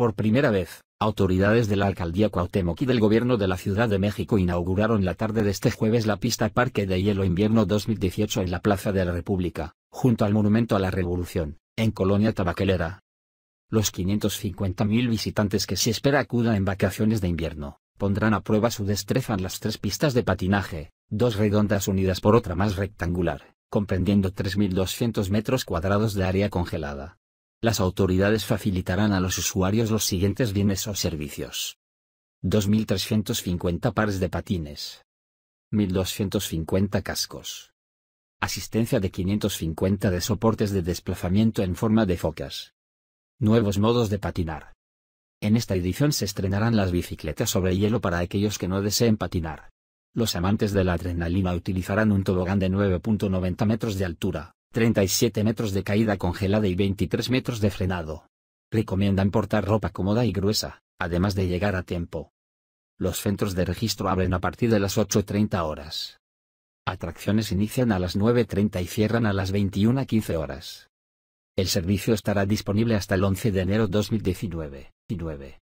Por primera vez, autoridades de la alcaldía Cuauhtémoc y del gobierno de la Ciudad de México inauguraron la tarde de este jueves la pista Parque de Hielo Invierno 2018 en la Plaza de la República, junto al Monumento a la Revolución, en Colonia Tabaquelera. Los 550.000 visitantes que se espera acudan en vacaciones de invierno, pondrán a prueba su destreza en las tres pistas de patinaje, dos redondas unidas por otra más rectangular, comprendiendo 3.200 metros cuadrados de área congelada las autoridades facilitarán a los usuarios los siguientes bienes o servicios. 2.350 pares de patines. 1.250 cascos. Asistencia de 550 de soportes de desplazamiento en forma de focas. Nuevos modos de patinar. En esta edición se estrenarán las bicicletas sobre hielo para aquellos que no deseen patinar. Los amantes de la adrenalina utilizarán un tobogán de 9.90 metros de altura, 37 metros de caída congelada y 23 metros de frenado. Recomiendan portar ropa cómoda y gruesa, además de llegar a tiempo. Los centros de registro abren a partir de las 8.30 horas. Atracciones inician a las 9.30 y cierran a las 21.15 horas. El servicio estará disponible hasta el 11 de enero 2019.